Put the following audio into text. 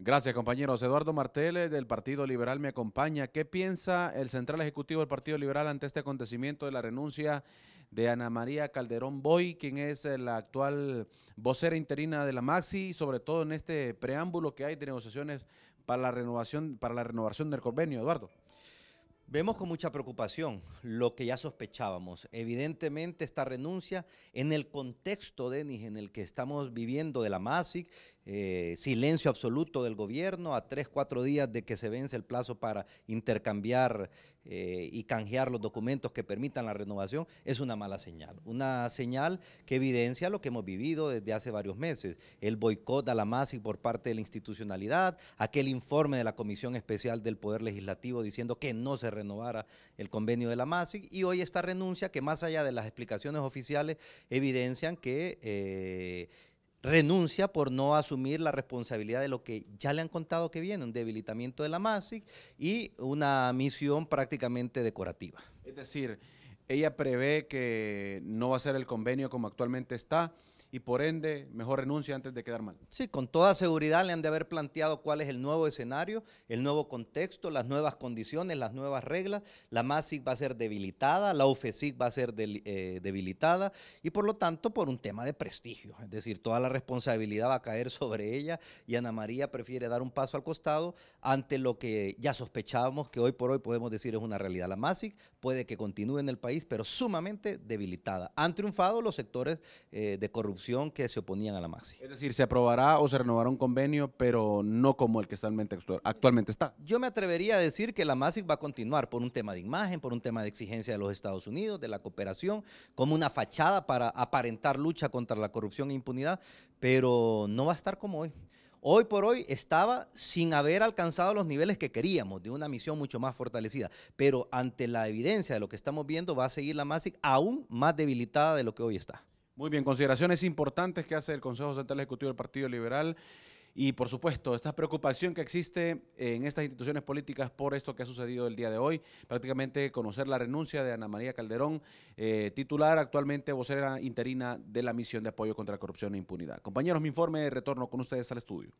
Gracias, compañeros. Eduardo Marteles del Partido Liberal me acompaña. ¿Qué piensa el Central Ejecutivo del Partido Liberal ante este acontecimiento de la renuncia de Ana María Calderón Boy, quien es eh, la actual vocera interina de la Maxi, sobre todo en este preámbulo que hay de negociaciones para la renovación, para la renovación del convenio, Eduardo? Vemos con mucha preocupación lo que ya sospechábamos. Evidentemente esta renuncia en el contexto, Denis, en el que estamos viviendo de la MASIC, eh, silencio absoluto del gobierno a tres, cuatro días de que se vence el plazo para intercambiar eh, y canjear los documentos que permitan la renovación, es una mala señal. Una señal que evidencia lo que hemos vivido desde hace varios meses, el boicot a la MASIC por parte de la institucionalidad, aquel informe de la Comisión Especial del Poder Legislativo diciendo que no se renovara el convenio de la MASIC y hoy esta renuncia que más allá de las explicaciones oficiales evidencian que... Eh, renuncia por no asumir la responsabilidad de lo que ya le han contado que viene, un debilitamiento de la MASIC y una misión prácticamente decorativa. Es decir, ella prevé que no va a ser el convenio como actualmente está, y por ende mejor renuncia antes de quedar mal. Sí, con toda seguridad le han de haber planteado cuál es el nuevo escenario, el nuevo contexto, las nuevas condiciones, las nuevas reglas. La MASIC va a ser debilitada, la OFESIC va a ser eh, debilitada y por lo tanto por un tema de prestigio. Es decir, toda la responsabilidad va a caer sobre ella y Ana María prefiere dar un paso al costado ante lo que ya sospechábamos que hoy por hoy podemos decir es una realidad. La MASIC puede que continúe en el país, pero sumamente debilitada. Han triunfado los sectores eh, de corrupción que se oponían a la Maxi. Es decir, se aprobará o se renovará un convenio, pero no como el que actualmente está. Yo me atrevería a decir que la Maxi va a continuar por un tema de imagen, por un tema de exigencia de los Estados Unidos, de la cooperación, como una fachada para aparentar lucha contra la corrupción e impunidad, pero no va a estar como hoy hoy por hoy estaba sin haber alcanzado los niveles que queríamos de una misión mucho más fortalecida. Pero ante la evidencia de lo que estamos viendo, va a seguir la MASIC aún más debilitada de lo que hoy está. Muy bien, consideraciones importantes que hace el Consejo Central Ejecutivo del Partido Liberal y, por supuesto, esta preocupación que existe en estas instituciones políticas por esto que ha sucedido el día de hoy, prácticamente conocer la renuncia de Ana María Calderón, eh, titular actualmente vocera interina de la Misión de Apoyo contra la Corrupción e Impunidad. Compañeros, mi informe, de retorno con ustedes al estudio.